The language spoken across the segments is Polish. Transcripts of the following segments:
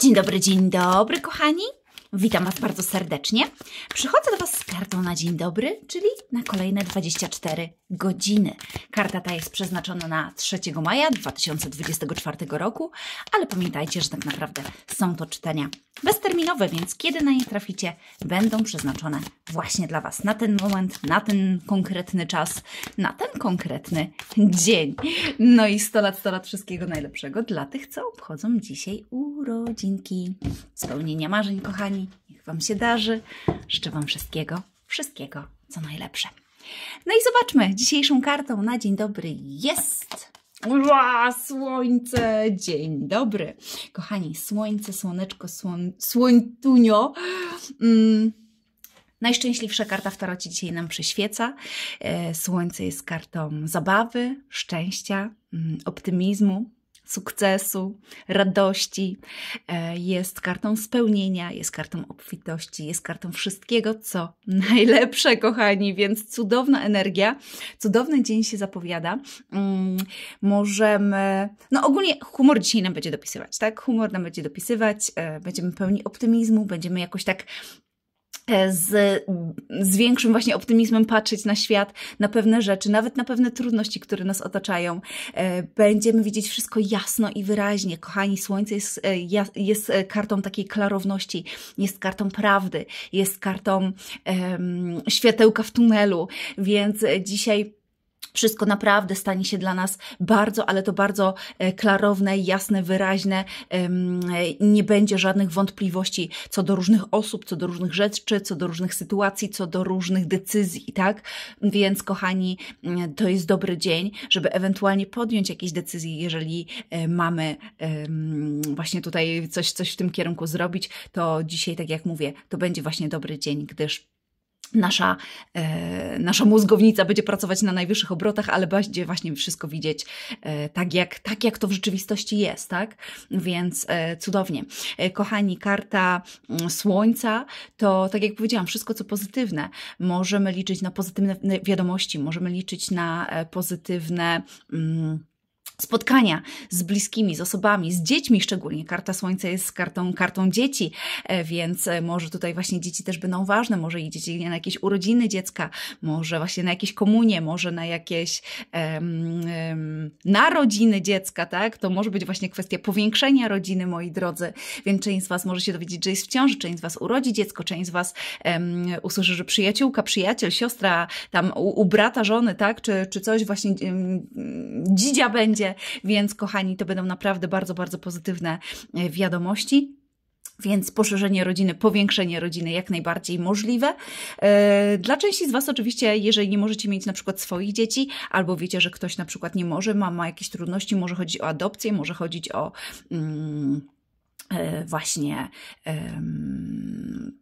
dzień dobry, dzień dobry, kochani. Witam Was bardzo serdecznie. Przychodzę do Was z kartą na dzień dobry, czyli na kolejne 24 godziny. Karta ta jest przeznaczona na 3 maja 2024 roku, ale pamiętajcie, że tak naprawdę są to czytania bezterminowe, więc kiedy na nie traficie, będą przeznaczone właśnie dla Was na ten moment, na ten konkretny czas, na ten konkretny dzień. No i 100 lat, 100 lat wszystkiego najlepszego dla tych, co obchodzą dzisiaj urodzinki. Spełnienia marzeń, kochani Wam się darzy. Życzę Wam wszystkiego, wszystkiego, co najlepsze. No i zobaczmy, dzisiejszą kartą na dzień dobry jest... Ła, słońce! Dzień dobry! Kochani, słońce, słoneczko, słoń, słońtunio. Mm. Najszczęśliwsza karta w tarocie dzisiaj nam przyświeca. E, słońce jest kartą zabawy, szczęścia, mm, optymizmu, sukcesu, radości, e, jest kartą spełnienia, jest kartą obfitości, jest kartą wszystkiego, co najlepsze, kochani, więc cudowna energia, cudowny dzień się zapowiada. Mm, możemy, no ogólnie humor dzisiaj nam będzie dopisywać, tak? Humor nam będzie dopisywać, e, będziemy pełni optymizmu, będziemy jakoś tak E, z, z większym właśnie optymizmem patrzeć na świat, na pewne rzeczy, nawet na pewne trudności, które nas otaczają. E, będziemy widzieć wszystko jasno i wyraźnie. Kochani, słońce jest, e, jest kartą takiej klarowności, jest kartą prawdy, jest kartą um, światełka w tunelu, więc dzisiaj wszystko naprawdę stanie się dla nas bardzo, ale to bardzo e, klarowne, jasne, wyraźne. E, nie będzie żadnych wątpliwości co do różnych osób, co do różnych rzeczy, co do różnych sytuacji, co do różnych decyzji, tak? Więc, kochani, to jest dobry dzień, żeby ewentualnie podjąć jakieś decyzje, jeżeli e, mamy właśnie tutaj coś, coś w tym kierunku zrobić, to dzisiaj, tak jak mówię, to będzie właśnie dobry dzień, gdyż nasza, e, nasza mózgownica będzie pracować na najwyższych obrotach, ale będzie właśnie wszystko widzieć e, tak jak, tak, jak to w rzeczywistości jest, tak? Więc e, cudownie. E, kochani, karta mm, słońca to, tak jak powiedziałam, wszystko co pozytywne. Możemy liczyć na pozytywne wiadomości, możemy liczyć na e, pozytywne. Mm, spotkania z bliskimi, z osobami, z dziećmi szczególnie. Karta Słońca jest kartą, kartą dzieci, e, więc e, może tutaj właśnie dzieci też będą ważne, może i dzieci na jakieś urodziny dziecka, może właśnie na jakieś komunie, może na jakieś um, um, narodziny dziecka, tak? To może być właśnie kwestia powiększenia rodziny, moi drodzy, więc część z Was może się dowiedzieć, że jest w ciąży, część z Was urodzi dziecko, część z Was um, usłyszy, że przyjaciółka, przyjaciel, siostra, tam u, u brata, żony, tak? Czy, czy coś właśnie um, dzidzia będzie, więc kochani, to będą naprawdę bardzo, bardzo pozytywne e, wiadomości. Więc poszerzenie rodziny, powiększenie rodziny jak najbardziej możliwe. E, dla części z Was oczywiście, jeżeli nie możecie mieć na przykład swoich dzieci, albo wiecie, że ktoś na przykład nie może, ma, ma jakieś trudności, może chodzić o adopcję, może chodzić o... Mm, E, właśnie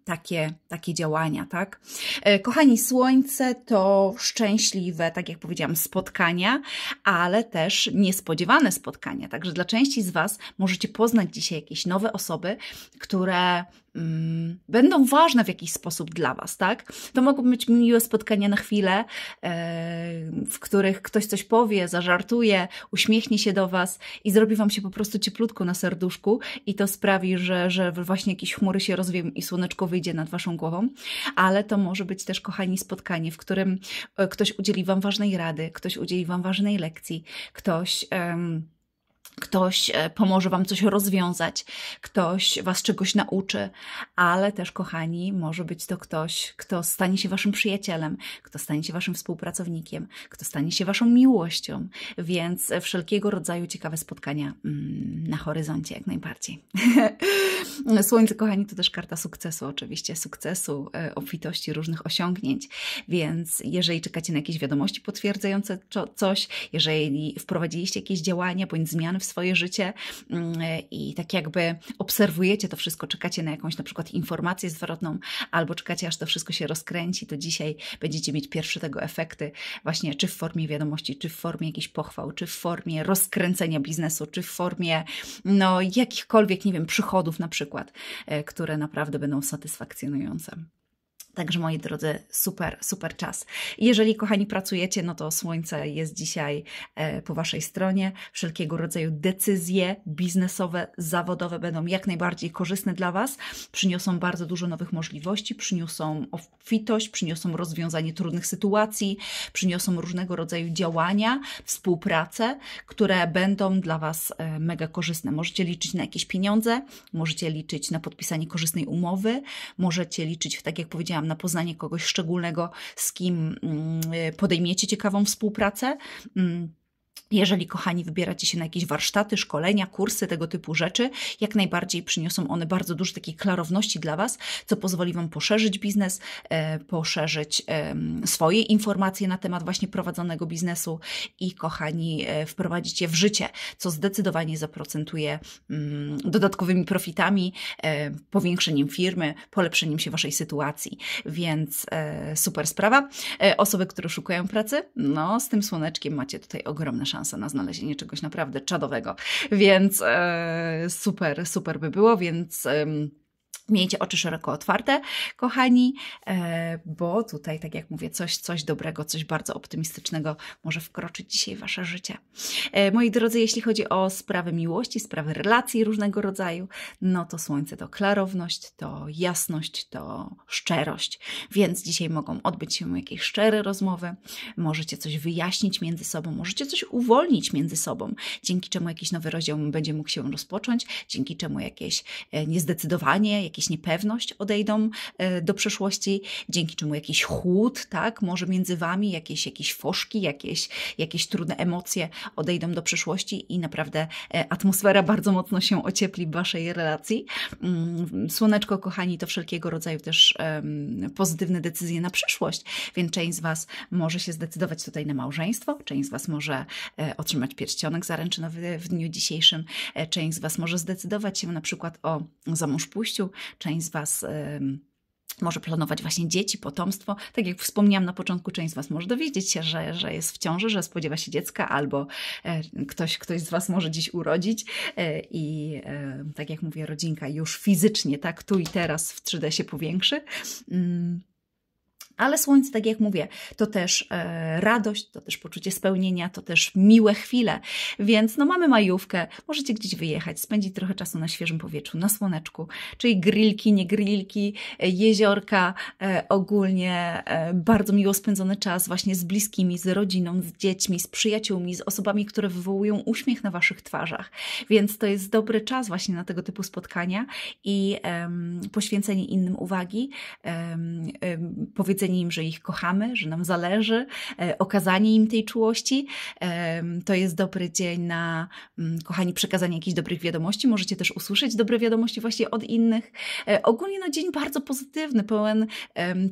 takie, takie działania, tak? E, kochani, słońce to szczęśliwe, tak jak powiedziałam, spotkania, ale też niespodziewane spotkania. Także dla części z Was możecie poznać dzisiaj jakieś nowe osoby, które Mm, będą ważne w jakiś sposób dla Was, tak? To mogą być miłe spotkania na chwilę, e, w których ktoś coś powie, zażartuje, uśmiechnie się do Was i zrobi Wam się po prostu cieplutko na serduszku i to sprawi, że, że właśnie jakieś chmury się rozwieją i słoneczko wyjdzie nad Waszą głową, ale to może być też, kochani, spotkanie, w którym e, ktoś udzieli Wam ważnej rady, ktoś udzieli Wam ważnej lekcji, ktoś... Um, Ktoś e, pomoże Wam coś rozwiązać, ktoś Was czegoś nauczy, ale też, kochani, może być to ktoś, kto stanie się Waszym przyjacielem, kto stanie się Waszym współpracownikiem, kto stanie się Waszą miłością, więc e, wszelkiego rodzaju ciekawe spotkania mm, na horyzoncie jak najbardziej. Słońce, kochani, to też karta sukcesu, oczywiście, sukcesu, e, obfitości różnych osiągnięć. Więc jeżeli czekacie na jakieś wiadomości potwierdzające coś, jeżeli wprowadziliście jakieś działania bądź zmiany w swoje życie mm, e, i tak jakby obserwujecie to wszystko, czekacie na jakąś na przykład informację zwrotną, albo czekacie, aż to wszystko się rozkręci, to dzisiaj będziecie mieć pierwsze tego efekty, właśnie czy w formie wiadomości, czy w formie jakichś pochwał, czy w formie rozkręcenia biznesu, czy w formie no, jakichkolwiek, nie wiem, przychodów na przykład przykład, e, które naprawdę będą satysfakcjonujące. Także moi drodzy, super, super czas. Jeżeli kochani pracujecie, no to słońce jest dzisiaj e, po waszej stronie. Wszelkiego rodzaju decyzje biznesowe, zawodowe będą jak najbardziej korzystne dla was. Przyniosą bardzo dużo nowych możliwości, przyniosą obfitość, przyniosą rozwiązanie trudnych sytuacji, przyniosą różnego rodzaju działania, współpracę, które będą dla was e, mega korzystne. Możecie liczyć na jakieś pieniądze, możecie liczyć na podpisanie korzystnej umowy, możecie liczyć, tak jak powiedziałam, na poznanie kogoś szczególnego, z kim mm, podejmiecie ciekawą współpracę. Mm, jeżeli, kochani, wybieracie się na jakieś warsztaty, szkolenia, kursy, tego typu rzeczy, jak najbardziej przyniosą one bardzo dużo takiej klarowności dla Was, co pozwoli Wam poszerzyć biznes, e, poszerzyć e, swoje informacje na temat właśnie prowadzonego biznesu i, kochani, e, wprowadzić je w życie, co zdecydowanie zaprocentuje mm, dodatkowymi profitami, e, powiększeniem firmy, polepszeniem się Waszej sytuacji. Więc e, super sprawa. E, osoby, które szukają pracy, no z tym słoneczkiem macie tutaj ogromne szanse na znalezienie czegoś naprawdę czadowego. Więc e, super, super by było, więc. E, Miejcie oczy szeroko otwarte, kochani, e, bo tutaj, tak jak mówię, coś, coś dobrego, coś bardzo optymistycznego może wkroczyć dzisiaj w Wasze życie. E, moi drodzy, jeśli chodzi o sprawy miłości, sprawy relacji różnego rodzaju, no to słońce to klarowność, to jasność, to szczerość. Więc dzisiaj mogą odbyć się jakieś szczere rozmowy, możecie coś wyjaśnić między sobą, możecie coś uwolnić między sobą, dzięki czemu jakiś nowy rozdział będzie mógł się rozpocząć, dzięki czemu jakieś e, niezdecydowanie, jakieś jakaś niepewność odejdą e, do przeszłości dzięki czemu jakiś chłód, tak, może między wami, jakieś, jakieś foszki, jakieś, jakieś trudne emocje odejdą do przeszłości i naprawdę e, atmosfera bardzo mocno się ociepli w waszej relacji. Mm, słoneczko, kochani, to wszelkiego rodzaju też pozytywne decyzje na przyszłość, więc część z was może się zdecydować tutaj na małżeństwo, część z was może e, otrzymać pierścionek zaręczynowy w dniu dzisiejszym, część z was może zdecydować się na przykład o zamąż pójściu, Część z Was może planować właśnie dzieci, potomstwo. Tak jak wspomniałam na początku, część z Was może dowiedzieć się, że, że jest w ciąży, że spodziewa się dziecka, albo e, ktoś, ktoś z Was może dziś urodzić e, i e, tak jak mówię, rodzinka już fizycznie, tak tu i teraz w 3D się powiększy. Mm. Ale słońce, tak jak mówię, to też e, radość, to też poczucie spełnienia, to też miłe chwile. Więc no mamy majówkę, możecie gdzieś wyjechać, spędzić trochę czasu na świeżym powietrzu, na słoneczku, czyli grillki, nie grillki, e, jeziorka, e, ogólnie e, bardzo miło spędzony czas właśnie z bliskimi, z rodziną, z dziećmi, z przyjaciółmi, z osobami, które wywołują uśmiech na waszych twarzach. Więc to jest dobry czas właśnie na tego typu spotkania i poświęcenie innym uwagi, powiedzenie powiedzenie im, że ich kochamy, że nam zależy, e, okazanie im tej czułości. To jest dobry dzień na, mm, kochani, przekazanie jakichś dobrych wiadomości. Możecie też usłyszeć dobre wiadomości właśnie od innych. E, ogólnie na dzień bardzo pozytywny, pełen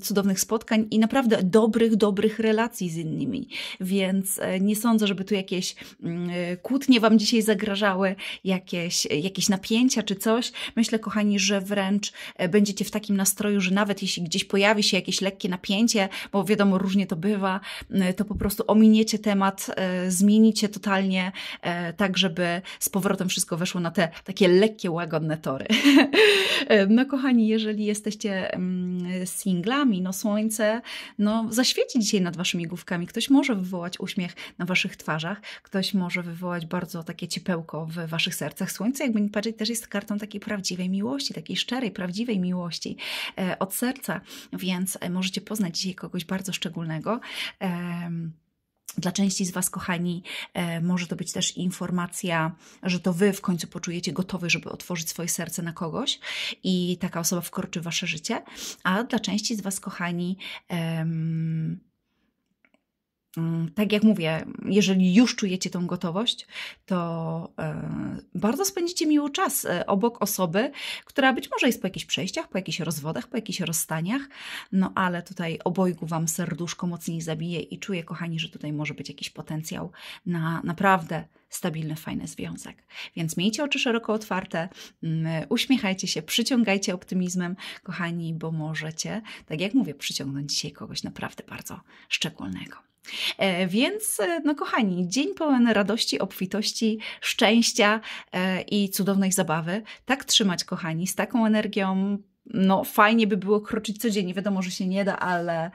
cudownych spotkań i naprawdę dobrych, dobrych relacji z innymi. Więc e, nie sądzę, żeby tu jakieś mm, kłótnie Wam dzisiaj zagrażały, jakieś, jakieś napięcia czy coś. Myślę, kochani, że wręcz będziecie w takim nastroju, że nawet jeśli gdzieś pojawi się jakieś lekkie napięcie, napięcie, bo wiadomo, różnie to bywa, y, to po prostu ominiecie temat, y, zmienicie totalnie, y, tak żeby z powrotem wszystko weszło na te takie lekkie, łagodne tory. no kochani, jeżeli jesteście mm, singlami, no słońce, no zaświeci dzisiaj nad waszymi główkami. Ktoś może wywołać uśmiech na waszych twarzach, ktoś może wywołać bardzo takie ciepełko w waszych sercach. Słońce, jakby nie patrzeć, też jest kartą takiej prawdziwej miłości, takiej szczerej, prawdziwej miłości od serca, więc możecie poznać dzisiaj kogoś bardzo szczególnego. Dla części z Was, kochani, e, może to być też informacja, że to Wy w końcu poczujecie gotowy, żeby otworzyć swoje serce na kogoś i taka osoba wkroczy w Wasze życie, a dla części z Was, kochani, um, Mm, tak jak mówię, jeżeli już czujecie tą gotowość, to e, bardzo spędzicie miły czas e, obok osoby, która być może jest po jakichś przejściach, po jakichś rozwodach, po jakichś rozstaniach, no ale tutaj obojgu Wam serduszko mocniej zabije i czuję, kochani, że tutaj może być jakiś potencjał na naprawdę stabilny, fajny związek. Więc miejcie oczy szeroko otwarte, mm, uśmiechajcie się, przyciągajcie optymizmem, kochani, bo możecie, tak jak mówię, przyciągnąć dzisiaj kogoś naprawdę bardzo szczególnego. E, więc, e, no kochani, dzień pełen radości, obfitości, szczęścia e, i cudownej zabawy. Tak trzymać, kochani, z taką energią. No, fajnie by było kroczyć codziennie. Wiadomo, że się nie da, ale,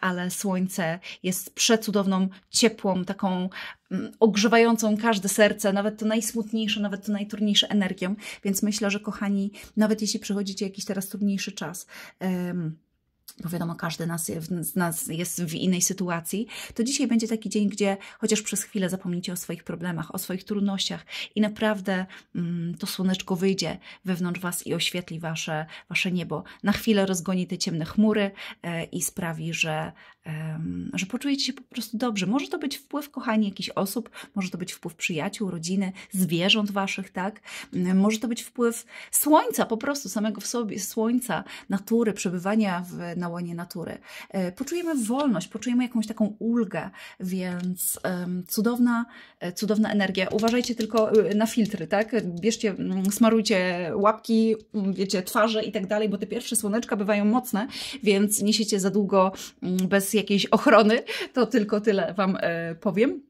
ale słońce jest przecudowną, ciepłą, taką mm, ogrzewającą każde serce, nawet to najsmutniejsze, nawet to najtrudniejsze energią. Więc myślę, że kochani, nawet jeśli przychodzicie jakiś teraz trudniejszy czas, um, bo wiadomo, każdy nas, z nas jest w innej sytuacji, to dzisiaj będzie taki dzień, gdzie chociaż przez chwilę zapomnicie o swoich problemach, o swoich trudnościach i naprawdę mm, to słoneczko wyjdzie wewnątrz Was i oświetli Wasze, wasze niebo. Na chwilę rozgoni te ciemne chmury yy, i sprawi, że że poczujecie się po prostu dobrze. Może to być wpływ, kochani, jakichś osób, może to być wpływ przyjaciół, rodziny, zwierząt waszych, tak? Może to być wpływ słońca, po prostu samego w sobie, słońca, natury, przebywania w, na łonie natury. E, poczujemy wolność, poczujemy jakąś taką ulgę, więc cudowna, e, cudowna energia. Uważajcie tylko e, na filtry, tak? Bierzcie, mm, smarujcie łapki, mm, wiecie, twarze i tak dalej, bo te pierwsze słoneczka bywają mocne, więc nie niesiecie za długo mm, bez jakiejś ochrony, to tylko tyle Wam e, powiem.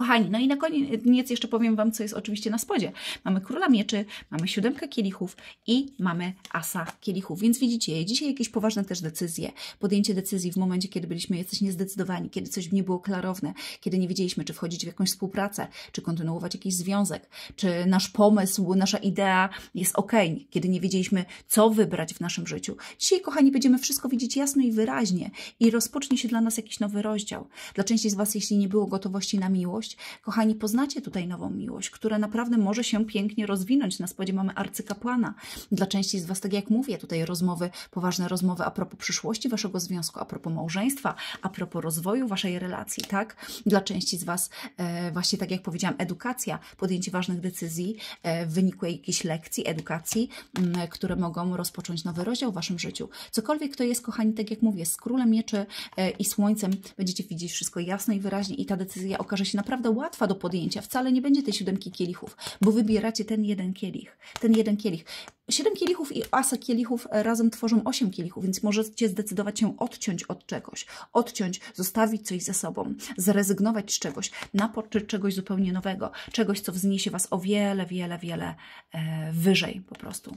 Kochani, no i na koniec jeszcze powiem Wam, co jest oczywiście na spodzie. Mamy króla mieczy, mamy siódemkę kielichów i mamy asa kielichów. Więc widzicie, dzisiaj jakieś poważne też decyzje. Podjęcie decyzji w momencie, kiedy byliśmy jacyś niezdecydowani, kiedy coś nie było klarowne, kiedy nie wiedzieliśmy, czy wchodzić w jakąś współpracę, czy kontynuować jakiś związek, czy nasz pomysł, nasza idea jest ok, kiedy nie wiedzieliśmy, co wybrać w naszym życiu. Dzisiaj, kochani, będziemy wszystko widzieć jasno i wyraźnie i rozpocznie się dla nas jakiś nowy rozdział. Dla części z Was, jeśli nie było gotowości na miłość, miłość. Kochani, poznacie tutaj nową miłość, która naprawdę może się pięknie rozwinąć. Na spodzie mamy arcykapłana. Dla części z Was, tak jak mówię, tutaj rozmowy, poważne rozmowy a propos przyszłości Waszego związku, a propos małżeństwa, a propos rozwoju Waszej relacji, tak? Dla części z Was, e, właśnie tak jak powiedziałam, edukacja, podjęcie ważnych decyzji e, w wyniku lekcji, edukacji, m, mm, które mogą rozpocząć nowy rozdział w Waszym życiu. Cokolwiek to jest, kochani, tak jak mówię, z królem mieczy e, i słońcem będziecie widzieć wszystko jasno i wyraźnie i ta decyzja okaże się naprawdę naprawdę łatwa do podjęcia. Wcale nie będzie tej siódemki kielichów, bo wybieracie ten jeden kielich. Ten jeden kielich. Siedem kielichów i asa kielichów razem tworzą osiem kielichów, więc możecie zdecydować się odciąć od czegoś. Odciąć, zostawić coś ze sobą, zrezygnować z czegoś, napoczyć czegoś zupełnie nowego, czegoś, co wzniesie Was o wiele, wiele, wiele e, wyżej po prostu.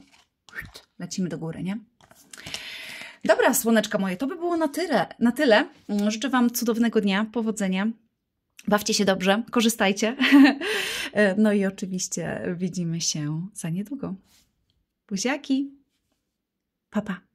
Lecimy do góry, nie? Dobra, słoneczka moje, to by było na tyle. Na tyle. Mm, życzę Wam cudownego dnia, powodzenia. Bawcie się dobrze, korzystajcie. No i oczywiście widzimy się za niedługo. Buziaki. Pa, pa.